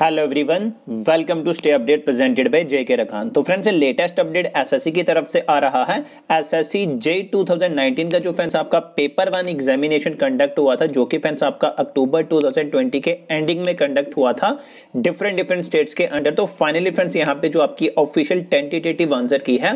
hello everyone welcome to stay update presented by JK Rakhan तो friends latest update SSC की तरफ से आ रहा है एसएससी जे 2019 का जो फ्रेंड्स आपका पेपर वन एग्जामिनेशन कंडक्ट हुआ था जो कि फ्रेंड्स आपका अक्टूबर 2020 के एंडिंग में कंडक्ट हुआ था डिफरेंट डिफरेंट स्टेट्स के अंडर तो फाइनली फ्रेंड्स यहाँ पे जो आपकी ऑफिशियल टेंटेटिव आंसर की है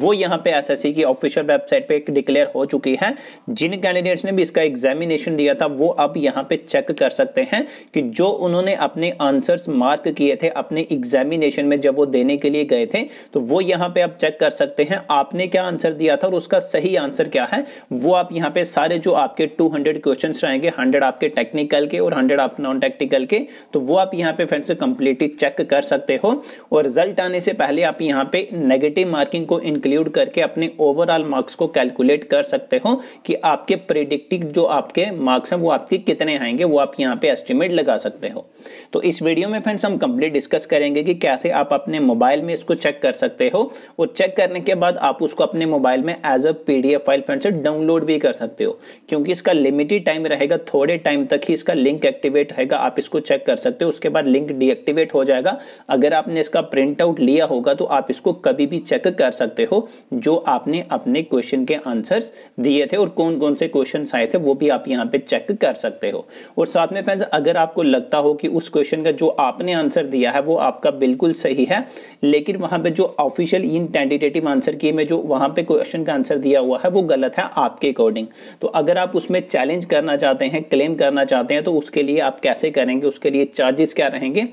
वो यहाँ पे एस की ऑफिशियल वेबसाइट पर डिक्लेयर हो चुकी है जिन कैंडिडेट्स ने भी इसका एग्जामिनेशन दिया था वो आप यहाँ पे चेक कर सकते हैं कि जो उन्होंने अपने आंसर क्वेश्चंस मार्क किए थे अपने एग्जामिनेशन में जब वो देने के लिए गए थे तो वो यहाँ पे आप चेक कर सकते हैं आपने क्या आंसर दिया था और उसका सही आंसर क्या है वो आप यहाँ पे सारे जो आपके टू हंड्रेड क्वेश्चन रहेंगे हंड्रेड आपके टेक्निकल के और हंड्रेड आप नॉन टेक्निकल के तो वो आप यहाँ पे फ्रेंड्स कंप्लीटली चेक कर सकते हो और रिजल्ट आने से पहले आप यहाँ पे नेगेटिव मार्किंग को इंक्लूड करके अपने ओवरऑल मार्क्स को कैलकुलेट कर सकते हो कि आपके प्रिडिक्टिव जो आपके मार्क्स हैं वो आपके कितने आएंगे वो आप यहाँ पे एस्टिमेट लगा सकते हो तो इस वीडियो में फ्रेंड्स हम कंप्लीट डिस्कस करेंगे कि कैसे आप अपने मोबाइल में इसको चेक कर सकते हो और चेक करने के बाद आप उसको अपने मोबाइल में as a P D file friends download भी कर सकते हो क्योंकि इसका लिमिटेड टाइम रहेगा थोड़े टाइम तक ही इसका लिंक एक्टिवेट रहेगा आप इसको चेक कर सकते हो उसके बाद लिंक डीएक्टिवेट हो जाएगा अगर आपने इसका प्रिंट आउट लिया होगा तो आप इसको कभी भी चेक कर सकते हो जो आपने अपने क्वेश्चन के आंसर्स दिए थे और कौन कौन से क्वेश्चन आए थे वो भी आप यहाँ पे चेक कर सकते हो और साथ में फ्रेंड्स अगर आपको लगता हो कि उस क्वेश्चन का जो आपने आंसर दिया है वो आपका बिल्कुल सही है लेकिन वहाँ पे जो ऑफिशियल इन टेंटेटिव आंसर की में जो वहाँ पे क्वेश्चन का आंसर दिया हुआ है वो गलत है आपके अकॉर्डिंग तो अगर आप उसमें चैलेंज करना चाहते हैं क्लेम करना चाहते हैं तो उसके लिए आप कैसे करेंगे उसके लिए चार्जेस क्या रहेंगे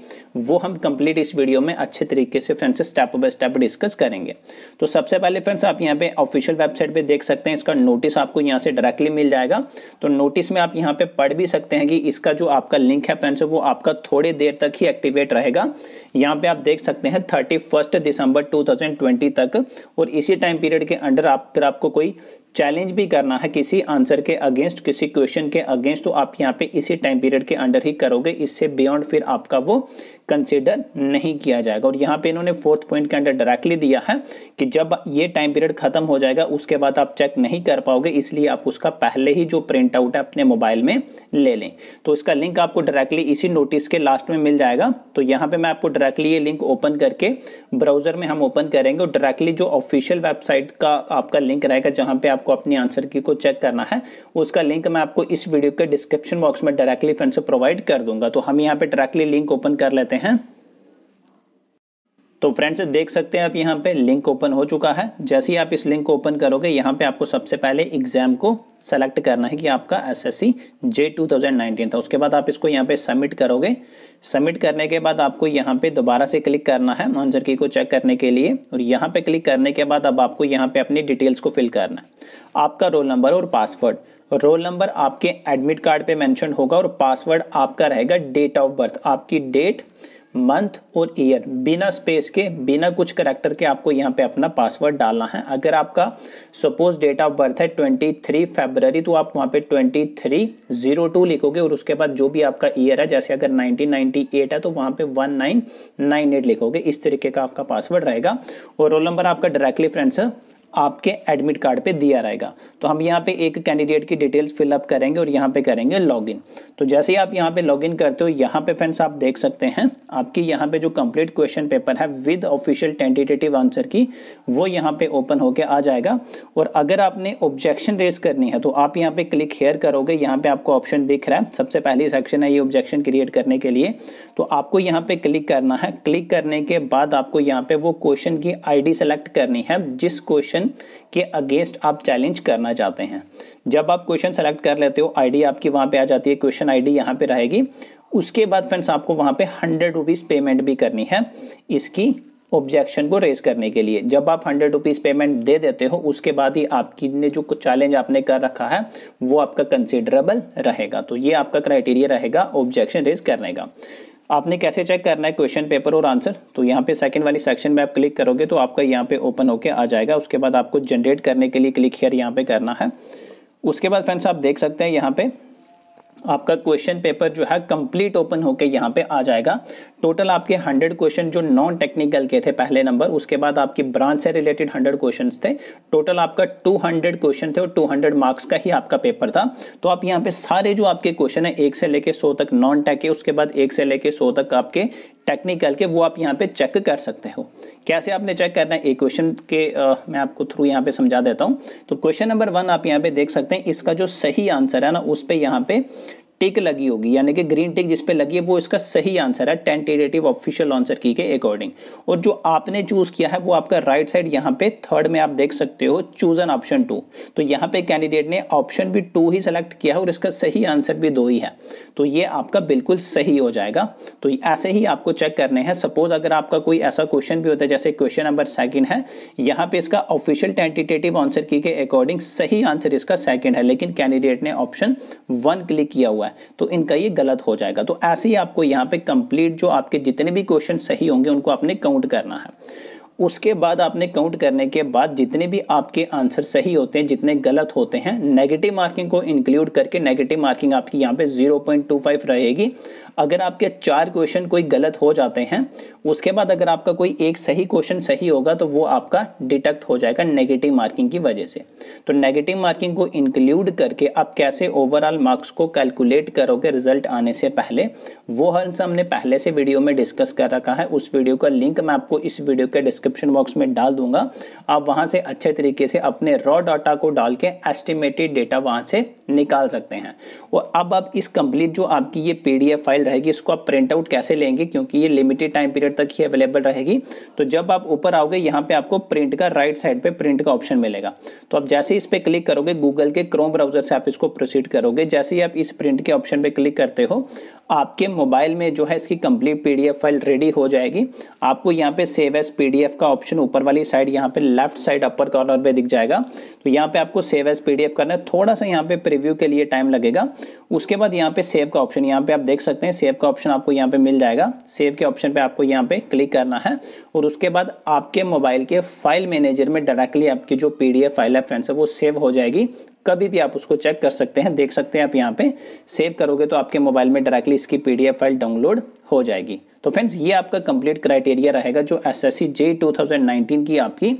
वो हम कंप्लीट इस वीडियो में अच्छे तरीके से friends step by step discuss करेंगे तो सबसे पहले फ्रेंड्स आप यहाँ पे ऑफिशियल वेबसाइट पर देख सकते हैं इसका नोटिस आपको यहाँ से डायरेक्टली मिल जाएगा तो नोटिस में आप यहाँ पे पढ़ भी सकते हैं कि इसका जो आपका लिंक है फ्रेंड्स वो आपका आपका थोड़ी देर तक ही एक्टिवेट रहेगा यहाँ पे आप देख सकते हैं थर्टी फर्स्ट दिसंबर 2020 तक और इसी टाइम पीरियड के अंडर आप अगर आपको कोई चैलेंज भी करना है किसी आंसर के अगेंस्ट किसी क्वेश्चन के अगेंस्ट तो आप यहाँ पे इसी टाइम पीरियड के अंडर ही करोगे इससे बियॉन्ड फिर आपका वो कंसिडर नहीं किया जाएगा और यहाँ पे इन्होंने फोर्थ पॉइंट के अंडर डायरेक्टली दिया है कि जब ये टाइम पीरियड खत्म हो जाएगा उसके बाद आप चेक नहीं कर पाओगे इसलिए आप उसका पहले ही जो प्रिंट आउट है अपने मोबाइल में ले लें तो इसका लिंक आपको डायरेक्टली इसी नोटिस के लास्ट में मिल जाएगा तो यहाँ पे मैं आपको डायरेक्टली ये लिंक ओपन करके ब्राउजर में हम ओपन करेंगे और डायरेक्टली जो ऑफिशियल वेबसाइट का आपका लिंक रहेगा जहाँ पे आप आपको अपने आंसर की को चेक करना है उसका लिंक मैं आपको इस वीडियो के डिस्क्रिप्शन बॉक्स में डायरेक्टली फ्रेंड से प्रोवाइड कर दूंगा तो हम यहाँ पे डायरेक्टली लिंक ओपन कर लेते हैं तो फ्रेंड्स देख सकते हैं आप यहाँ पे लिंक ओपन हो चुका है जैसे ही आप इस लिंक को ओपन करोगे यहाँ पे आपको सबसे पहले एग्जाम को सेलेक्ट करना है कि आपका S S C J two thousand nineteen था उसके बाद आप इसको यहाँ पे सबमिट करोगे सबमिट करने के बाद आपको यहाँ पे दोबारा से क्लिक करना है मंजर की को चेक करने के लिए और यहाँ पे क्लिक करने के बाद अब आपको यहाँ पे अपनी डिटेल्स को फिल करना है आपका रोल नंबर और पासवर्ड रोल नंबर आपके एडमिट कार्ड पे मैंशन होगा और पासवर्ड आपका रहेगा डेट ऑफ बर्थ आपकी डेट मंथ और ईयर बिना स्पेस के बिना कुछ करेक्टर के आपको यहाँ पे अपना पासवर्ड डालना है अगर आपका सपोज डेट ऑफ बर्थ है 23 फरवरी तो आप वहाँ पे 2302 लिखोगे और उसके बाद जो भी आपका ईयर है जैसे अगर 1998 है तो वहाँ पे 1998 लिखोगे इस तरीके का आपका पासवर्ड रहेगा और रोल नंबर आपका डायरेक्टली फ्रेंड्स आपके एडमिट कार्ड पे दिया रहेगा तो हम यहाँ पे एक कैंडिडेट की डिटेल्स फिलअप करेंगे और यहाँ पे करेंगे लॉगिन तो जैसे ही आप यहाँ पे लॉगिन करते हो यहाँ पे फ्रेंड्स आप देख सकते हैं आपकी यहाँ पे जो कंप्लीट क्वेश्चन पेपर है with official tentative answer key वो यहाँ पे ओपन होके आ जाएगा और अगर आपने ऑब्जेक्शन रेस करनी है तो आप यहाँ पे क्लिक हेयर करोगे यहाँ पे आपको ऑप्शन दिख रहा है सबसे पहली सेक्शन है ये ऑब्जेक्शन क्रिएट करने के लिए तो आपको यहाँ पे क्लिक करना है क्लिक करने के बाद आपको यहाँ पे वो क्वेश्चन की आई सेलेक्ट करनी है जिस क्वेश्चन क्वेश्चन के अगेंस्ट आप चैलेंज करना चाहते हैं जब आप क्वेश्चन सेलेक्ट कर लेते हो आईडी आपकी वहां पे आ जाती है क्वेश्चन आईडी यहाँ पे रहेगी उसके बाद फ्रेंड्स आपको वहां पे हंड्रेड रुपीज़ पेमेंट भी करनी है इसकी ऑब्जेक्शन को रेज करने के लिए जब आप हंड्रेड रुपीज़ पेमेंट दे देते हो उसके बाद ही आपकी ने जो चैलेंज आपने कर रखा है वो आपका कंसिडरेबल रहेगा तो ये आपका क्राइटेरिया रहेगा ऑब्जेक्शन रेज करने का आपने कैसे चेक करना है क्वेश्चन पेपर और आंसर तो यहाँ पे सेकंड वाली सेक्शन में आप क्लिक करोगे तो आपका यहाँ पे ओपन होके आ जाएगा उसके बाद आपको जनरेट करने के लिए क्लिक हेयर यहाँ पे करना है उसके बाद फ्रेंड्स आप देख सकते हैं यहाँ पे आपका क्वेश्चन पेपर जो है कंप्लीट ओपन होकर यहाँ पे आ जाएगा टोटल आपके 100 क्वेश्चन जो नॉन टेक्निकल के थे पहले नंबर उसके बाद आपकी ब्रांच से रिलेटेड 100 क्वेश्चन थे टोटल आपका 200 क्वेश्चन थे और 200 मार्क्स का ही आपका पेपर था तो आप यहाँ पे सारे जो आपके क्वेश्चन है एक से लेके सौ तक नॉन टेक के उसके बाद एक से लेके सौ तक आपके टेक्निकल के वो आप यहाँ पे चेक कर सकते हो कैसे आपने चेक करना है एक क्वेश्चन के आ, मैं आपको थ्रू यहाँ पे समझा देता हूँ तो क्वेश्चन नंबर वन आप यहाँ पे देख सकते हैं इसका जो सही आंसर है ना उस पर यहाँ पे टिक लगी होगी यानी कि ग्रीन टिक जिस पे लगी है वो इसका सही आंसर है टेंटेटिव ऑफिशियल आंसर की के अकॉर्डिंग और जो आपने चूज किया है वो आपका राइट साइड यहाँ पे थर्ड में आप देख सकते हो चूज एन ऑप्शन टू तो यहाँ पे कैंडिडेट ने ऑप्शन भी टू ही सेलेक्ट किया है और इसका सही आंसर भी दो ही है तो ये आपका बिल्कुल सही हो जाएगा तो ऐसे ही आपको चेक करने हैं सपोज अगर आपका कोई ऐसा क्वेश्चन भी होता है जैसे क्वेश्चन नंबर सेकंड है यहाँ पे इसका ऑफिशियल टेंटेटिव आंसर की के अकॉर्डिंग सही आंसर इसका सेकंड है लेकिन कैंडिडेट ने ऑप्शन वन क्लिक किया हुआ हुआ है तो इनका ये गलत हो जाएगा तो ऐसे ही आपको यहाँ पे कंप्लीट जो आपके जितने भी क्वेश्चन सही होंगे उनको आपने काउंट करना है उसके बाद आपने काउंट करने के बाद जितने भी आपके आंसर सही होते हैं जितने गलत होते हैं नेगेटिव मार्किंग को इंक्लूड करके नेगेटिव मार्किंग आपकी यहाँ पे 0.25 रहेगी अगर आपके चार क्वेश्चन कोई गलत हो जाते हैं उसके बाद अगर आपका कोई एक सही क्वेश्चन सही होगा तो वो आपका डिटेक्ट हो जाएगा नेगेटिव मार्किंग की वजह से तो नेगेटिव मार्किंग को इंक्लूड करके आप कैसे ओवरऑल मार्क्स को कैलकुलेट करोगे रिजल्ट आने से पहले वो हर हमने पहले से वीडियो में डिस्कस कर रखा है उस वीडियो का लिंक मैं आपको इस वीडियो के डिस्क्रिप्शन बॉक्स में डाल दूंगा आप वहाँ से अच्छे तरीके से अपने रॉ डाटा को डाल के एस्टिमेटेड डेटा वहाँ से निकाल सकते हैं और अब आप इस कंप्लीट जो आपकी ये पीडीएफ फाइल रहेगी इसको आप प्रिंट आउट कैसे लेंगे क्योंकि ये लिमिटेड टाइम पीरियड तक ही अवेलेबल रहेगी तो जब आप ऊपर आओगे यहाँ पे आपको प्रिंट का राइट साइड पे प्रिंट का ऑप्शन मिलेगा तो आप जैसे इस पर क्लिक करोगे गूगल के क्रोम ब्राउजर से आप इसको प्रोसीड करोगे जैसे ही आप इस प्रिंट के ऑप्शन पर क्लिक करते हो आपके मोबाइल में जो है इसकी कंप्लीट पी फाइल रेडी हो जाएगी आपको यहाँ पे सेव एस पी का ऑप्शन ऊपर वाली साइड यहाँ पे लेफ्ट साइड अपर कॉर्नर पे दिख जाएगा तो यहाँ पे आपको सेव एस पी करना है थोड़ा सा यहाँ पे प्रीव्यू के लिए टाइम लगेगा उसके बाद यहाँ पे सेव का ऑप्शन यहाँ पे आप देख सकते हैं सेव का ऑप्शन आपको यहाँ पे मिल जाएगा सेव के ऑप्शन पे आपको यहाँ पे क्लिक करना है और उसके बाद आपके मोबाइल के फाइल मैनेजर में डायरेक्टली आपकी जो पी फाइल है फ्रेंड्स वो सेव हो जाएगी कभी भी आप उसको चेक कर सकते हैं देख सकते हैं आप यहाँ पे सेव करोगे तो आपके मोबाइल में डायरेक्टली इसकी पी फाइल डाउनलोड हो जाएगी तो फ्रेंड्स ये आपका कंप्लीट क्राइटेरिया रहेगा जो एस एस सी की आपकी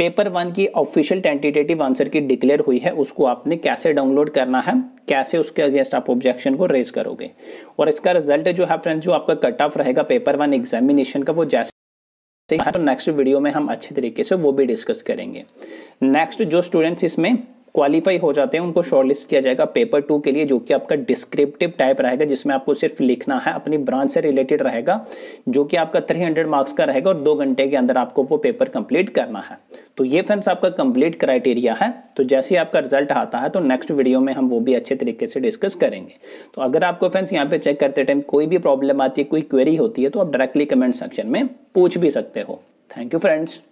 पेपर वन की official tentative answer key declare हुई है उसको आपने कैसे डाउनलोड करना है कैसे उसके अगेंस्ट आप ऑब्जेक्शन को रेज करोगे और इसका रिजल्ट जो है फ्रेंड्स जो आपका कट ऑफ रहेगा पेपर वन एग्जामिनेशन का वो जैसे तो नेक्स्ट वीडियो में हम अच्छे तरीके से वो भी डिस्कस करेंगे नेक्स्ट जो स्टूडेंट्स इसमें क्वालिफाई हो जाते हैं उनको शॉर्टलिस्ट किया जाएगा पेपर टू के लिए जो कि आपका डिस्क्रिप्टिव टाइप रहेगा जिसमें आपको सिर्फ लिखना है अपनी ब्रांच से रिलेटेड रहेगा जो कि आपका 300 मार्क्स का रहेगा और दो घंटे के अंदर आपको वो पेपर कंप्लीट करना है तो ये फ्रेंड्स आपका कंप्लीट क्राइटेरिया है तो जैसे ही आपका रिजल्ट आता है तो नेक्स्ट वीडियो में हम वो भी अच्छे तरीके से डिस्कस करेंगे तो अगर आपको फ्रेंड्स यहाँ पे चेक करते टाइम कोई भी प्रॉब्लम आती है कोई क्वेरी होती है तो आप डायरेक्टली कमेंट सेक्शन में पूछ भी सकते हो थैंक यू फ्रेंड्स